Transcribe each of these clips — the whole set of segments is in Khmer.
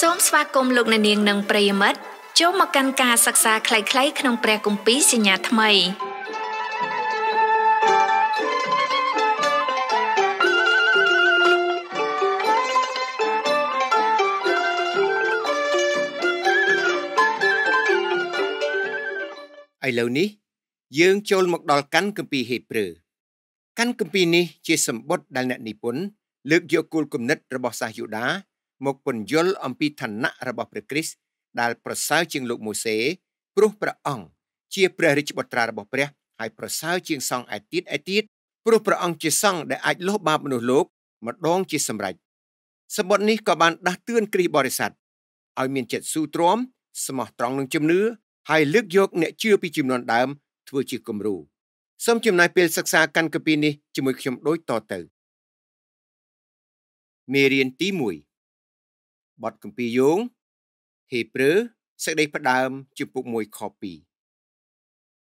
សូមស្វាគមន៍លោកអ្នកនាងនិងប្រិយមិត្តចូលមកកាន់ការសិក្សាខ្លីៗក្នុងព្រះគម្ពីរសញ្ញាថ្មីឥឡូវនេះ យើងចូលមកដល់កាន់គម្ពីរហេព្រើរកាន់គម្ពីរនេះជាសម្បត្តិដែលអ្នកនិពន្ធលើកយកគោលគំនិតរបស់សាសយូដាមកពន្យល់អំពីឋានៈរបស់ព្រះគ្រីស្ទដែល ប្រសើរជាងលោកម៉ូសេព្រោះព្រះអង្គជាព្រះរាជបុត្រារបស់ព្រះហើយប្រសើរជាងសង្ឃឯទៀតឯទៀតព្រោះព្រះអង្គជាសង្ឃដែលអាចលុះបាបមនុស្សលោក ម្ដងជាសម្រេចសម្បត្តិនេះក៏បានដាស់តឿនគ្រីស្ទបរិស័ទឲ្យមានចិត្តស៊ូទ្រាំស្មោះត្រង់នឹងជំនឿហើយលើកយក អ្នកជឿពីចំនួនដើម ធ្វើជាគំរូសូមចំណាយពេលសិក្សាកាន់កាពីនេះជាមួយខ្ញុំដូចតទៅមេរៀនទី1បទគម្ពីរយោងហេព្រើរសេចក្តីផ្ដើមជំពូក1ខ2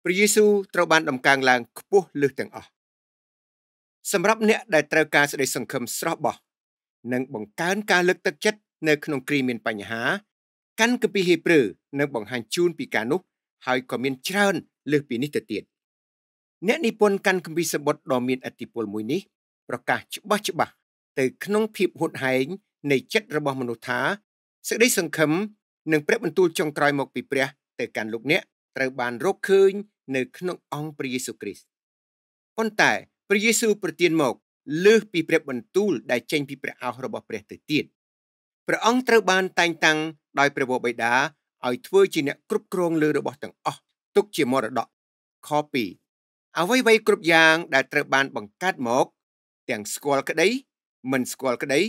ព្រះយេស៊ូវត្រូវបានដំកើងឡើងខ្ពស់លើសទាំងអស់សម្រាប់អ្នកដែលត្រូវការសេចក្តីសង្ឃឹមស្រស់បោះនិងបង្កើនការលើកទឹកចិត្តនៅក្នុងគ្រាមានបញ្ហា កាន់គម្ពីរហេព្រើរនៅបង្ហាញជូនពីការនោះហើយក៏មានច្រើនលើសពីនេះទៅទៀតអ្នកនិពន្ធកាន់គម្ពីរសបុតដ៏មានឥទ្ធិពលមួយនេះ ប្រកាសច្បាស់ច្បាស់ទៅក្នុងភាពហត់ហែងនៃចិត្តរបស់មនុស្សថាសេចក្តីសង្ឃឹមនិងព្រះបន្ទូលចុងក្រោយមកពីព្រះទៅកាន់លោកអ្នកត្រូវបានរកឃើញនៅក្នុងអង្គព្រះយេស៊ូវគ្រីស្ទប៉ុន្តែព្រះយេស៊ូវប្រទានមកលើសពីព្រះបន្ទូលដែលចេញពីព្រះអោសរបស់ព្រះទៅទៀតព្រះអង្គត្រូវបានតែងតាំងដោយព្រះវរបិតាឲ្យធ្វើជាអ្នកគ្រប់គ្រងលើរបស់ទាំងអស់ទុកជាមរតកខ2អ្វីៗគ្រប់យ៉ាងដែលត្រូវបានបង្កើតមកទាំងស្គាល់ក្តីមិនស្គាល់ក្តី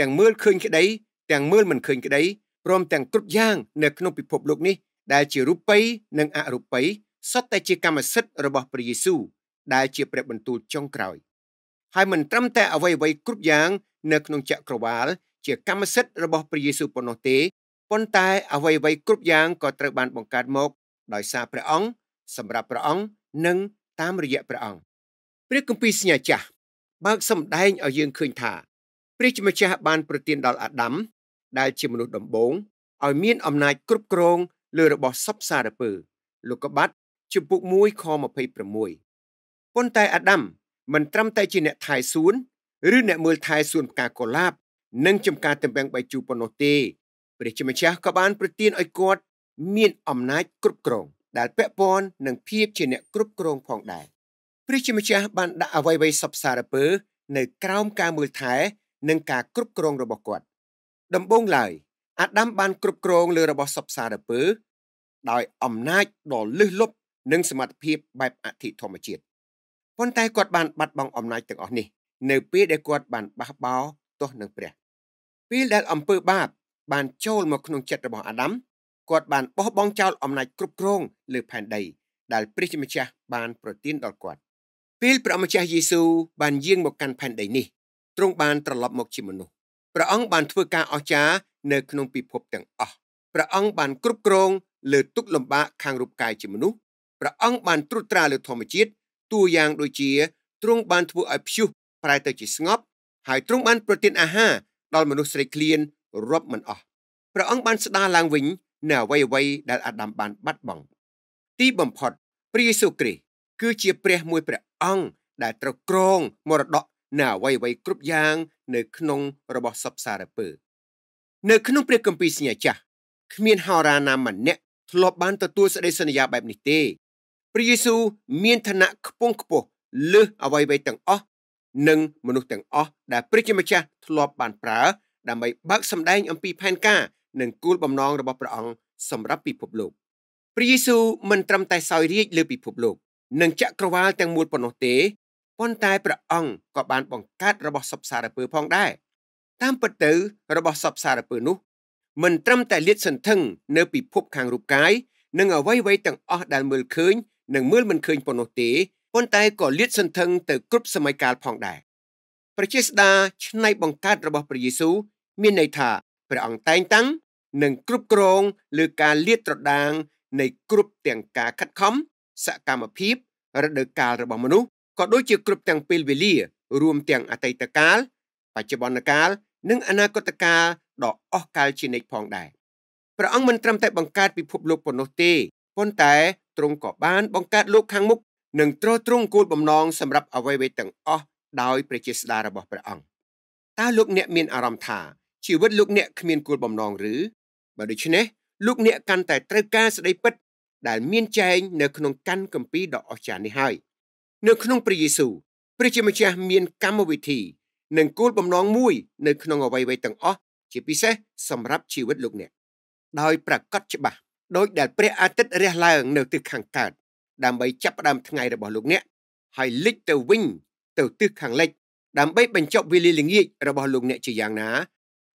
ទាំងមើលឃើញក្តីទាំងមើលមិនឃើញក្តីព្រមទាំងគ្រប់យ៉ាងនៅក្នុងពិភពលោកនេះដែលជារូបិយនិងអរូបិយសុទ្ធតែជាកម្មសិទ្ធិរបស់ព្រះយេស៊ូវដែលជាព្រះបន្ទូលចុងក្រោយ ហើយមិនត្រឹមតែអ្វីៗគ្រប់យ៉ាង នៅក្នុងចក្រវាល ជាកម្មសិទ្ធិរបស់ព្រះយេស៊ូវប៉ុណ្ណោះទេប៉ុន្តែអ្វីៗគ្រប់យ៉ាងក៏ត្រូវបានបង្កើតមក ដោយសារព្រះអង្គសម្រាប់ព្រះអង្គនិងតាមរយៈព្រះអង្គព្រះគម្ពីរសញ្ញាចាស់បើកសម្ដែងឲ្យយើងឃើញថាព្រះជាម្ចាស់បានប្រទានដល់អាដាមដែលជាមនុស្សដំបូងឲ្យមានអំណាចគ្រប់គ្រងលើរបស់សពសារពើលោកកបាត់ជំពូក1ខ26ប៉ុន្តែអាដាមមិនត្រឹមតែជាអ្នកថែសួនឬអ្នកមើលថែសួនផ្កាកុលាបនិងចំការទំពាំងបាយជូរប៉ុណ្ណោះទេព្រះជាម្ចាស់ក៏បានប្រទានឲ្យគាត់មានអំណាចគ្រប់គ្រងដែលពាក់ព័ន្ធនឹងភាពជាអ្នកគ្រប់គ្រងផងដែរព្រះជាម្ចាស់បានដាក់អ្វីៗសពសារពើនៅក្រោមការមើលថែនិងការគ្រប់គ្រងរបស់គាត់ ដំបូងឡើយអាដាមបានគ្រប់គ្រងលើរបស់សពសារពើដោយអំណាចដ៏លឹះលប់និងសមត្ថភាពបែបអធិធម្មជាតិប៉ុន្តែគាត់បានបាត់បង់អំណាចទាំងអស់នេះ នៅពេលដែលគាត់បានបះបោទោសនឹងព្រះពេលដែលអំពើបាបបានចូលមកក្នុងចិត្តរបស់អាដាមគាត់បានបោះបង់ចោលអំណាចគ្រប់គ្រងលើផែនដីដែលព្រះជាម្ចាស់បានប្រទានដល់គាត់ពេលព្រះម្ចាស់យេស៊ូវបានយាងមកកាន់ផែនដីនេះទ្រង់បានត្រឡប់មកជាមនុស្សព្រះអង្គបានធ្វើការអស្ចារ្យនៅក្នុងពិភពទាំងអស់ព្រះអង្គបានគ្រប់គ្រងលើទុកលំបាកខាងរូបកាយជាមនុស្សព្រះអង្គបានត្រួតត្រាលើធម្មជាតិតួយ៉ាងដូចជាទ្រង់បានធ្វើឲ្យព្យុះប្រែទៅជាស្ងប់ហើយទ្រង់បានប្រទានអាហារដល់មនុស្សស្រីឃ្លានរាប់មិនអស់ព្រះអង្គបានស្ដារឡើងវិញ នៅអ្វីៗដែល អាដាមបានបាត់បង់ទីបំផុតព្រះយេស៊ូវគ្រីស្ទគឺជាព្រះមួយ ព្រះអង្គដែល ត្រូវក្រងមរតកនៅអ្វីៗគ្រប់យ៉ាង នៅក្នុងរបស់សពសារពើនៅក្នុងព្រះគម្ពីរសញ្ញាចាស់គ្មានហោរាណាម្នាក់ធ្លាប់បានទទួលសេចក្តីសន្យាបែបនេះទេព្រះយេស៊ូវមានឋានៈខ្ពង់ខ្ពស់លើសអ្វីៗទាំងអស់និងមនុស្សទាំងអស់ដែលព្រះជាម្ចាស់ធ្លាប់បានប្រើដើម្បីបើកសម្ដែងអំពីផែនការ និងគោលបំណងរបស់ព្រះអង្គសម្រាប់ពិភពលោកព្រះយេស៊ូវមិនត្រឹមតែសោយរាជ្យលើពិភពលោកនិងចក្រវាលទាំងមូលប៉ុណ្ណោះទេប៉ុន្តែព្រះអង្គក៏បានបង្កើតរបស់សពសារពើផងដែរតាមពិតទៅរបស់សពសារពើនោះមិនត្រឹមតែលាតសន្ធឹងនៅពិភពខាងរូបកាយ និងអ្វីៗទាំងអស់ដែលមើលឃើញនិងមើលមិនឃើញប៉ុណ្ណោះទេប៉ុន្តែក៏លាតសន្ធឹងទៅគ្រប់សម័យកាលផងដែរព្រះចេស្តាឆ្នៃបង្កើតរបស់ព្រះយេស៊ូវមានន័យថាព្រះអង្គតែងតាំងនិងគ្រប់គ្រងលើការលាតត្រដាងនៃគ្រប់ទាំងការខិតខំសកម្មភាពរដូវកាលរបស់មនុស្សក៏ដូចជាគ្រប់ទាំងពេលវេលា រួមទាំងអតីតកាល បច្ចុប្បន្នកាល និងអនាគតកាលដ៏អស់កលជានិច្ចផងដែរព្រះអង្គមិនត្រឹមតែបង្កើតពិភពលោកប៉ុណ្ណោះទេប៉ុន្តែទ្រង់ក៏បានបង្កើតលោកខាងមុខនិងទ្រទ្រង់គោលបំណងសម្រាប់អ្វីៗទាំងអស់ដោយព្រះចេស្តារបស់ព្រះអង្គតើលោកអ្នកមានអារម្មណ៍ថាជីវិតលោកអ្នកគ្មានគោលបំណងឬបើដូច្នេះលោកអ្នកកាន់តែត្រូវការសេចក្តីពិតដែលមានចែងនៅក្នុងកាន់កម្ពីដ៏អស្ចារ្យនេះហើយ។នៅក្នុងព្រះយេស៊ូវព្រះជាម្ចាស់មានកម្មវិធីនិងគោលបំណងមួយនៅក្នុងអ្វីៗទាំងអស់ជាពិសេសសម្រាប់ជីវិតលោកអ្នកដោយប្រកាសច្បាស់ដោយដែលព្រះអាទិត្យរះឡើងនៅទិសខាងកើតដើម្បីចាប់ផ្ដើមថ្ងៃរបស់លោកអ្នកហើយលិចទៅវិញទៅទិសខាងលិច ដើម្បីបញ្ចប់វេលាល្ងាចរបស់លោកអ្នកជាយ៉ាងណា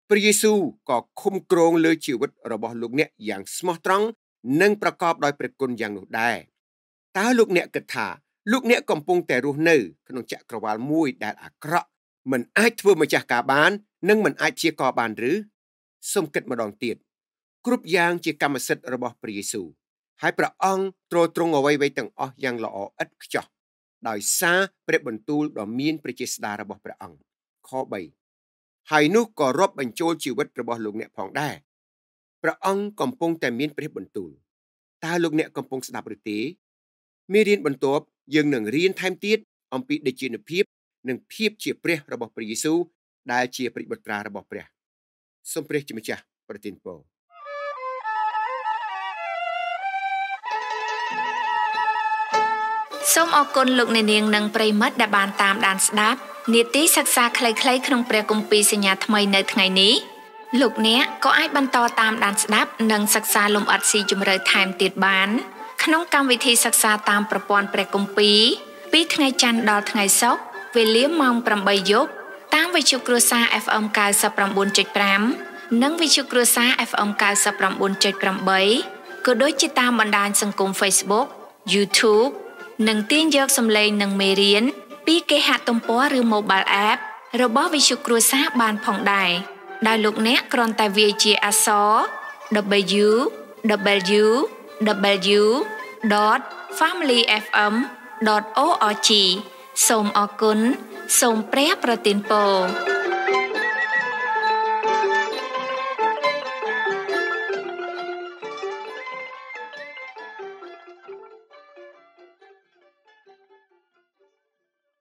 ព្រះយេស៊ូវក៏ឃុំគ្រងលើជីវិតរបស់លោកអ្នកយ៉ាងស្មោះត្រង់និងប្រកបដោយព្រះគុណយ៉ាងនោះដែរតើលោកអ្នកគិតថាលោកអ្នកកំពុងតែរស់នៅក្នុងចក្រវាលមួយដែលអាក្រក់មិនអាចធ្វើម្ចាស់ការបាន និងមិនអាចជាករបានឬសូមគិតម្ដងទៀតគ្រប់យ៉ាងជាកម្មសិទ្ធិរបស់ព្រះយេស៊ូវហើយព្រះអង្គទ្រទ្រង់អ្វីៗទាំងអស់យ៉ាងល្អឥតខ្ចោះដោយសារព្រះបន្ទូលដ៏មានព្រះចេស្តារបស់ព្រះអង្គខ3ហើយនោះក៏រាប់បញ្ចូលជីវិតរបស់លោកអ្នកផងដែរព្រះអង្គកំពុងតែមានព្រះបន្ទូលតើលោកអ្នកកំពុងស្ដាប់ឬទេមេរៀនបន្ទាប់យើងនឹងរៀនថែមទៀតអំពីដេជានុភាពនិងភាពជាព្រះរបស់ព្រះយេស៊ូវដែល ជាប្រិយបត្រារបស់ព្រះសូមព្រះជាម្ចាស់ប្រទានពរសូមអរគុណលោកអ្នកនាងនិងប្រិមិត្តដែលបានតាមដានស្ដាប់នាទីសិក្សាខ្លីៗក្នុងព្រះគម្ពីរសញ្ញាថ្មីនៅថ្ងៃនេះលោកអ្នកក៏អាចបន្តតាមដានស្ដាប់និងសិក្សាលំអិតស៊ីជម្រៅថែមទៀតបាន។ក្នុងកម្មវិធីសិក្សាតាមប្រព័ន្ធព្រះគម្ពីរពីថ្ងៃច័ន្ទដល់ថ្ងៃសុក្រវេលាម៉ោង8យប់តាមវិទ្យុគ្រួសារ FM 99.5និងវិទ្យុគ្រួសារ FM 99.8ក៏ដូចជាតាមបណ្ដាញសង្គម Facebook YouTube និងទាញយកសម្លេងនិងមេរៀនពីគេហទំព័រឬ Mobile App របស់វិទ្យុគ្រួសារបានផងដែរដោយលោកអ្នកគ្រាន់តែវាយជាអក្សរ www www.familyfm.org សូមអរគុណសូមព្រះប្រទានពរ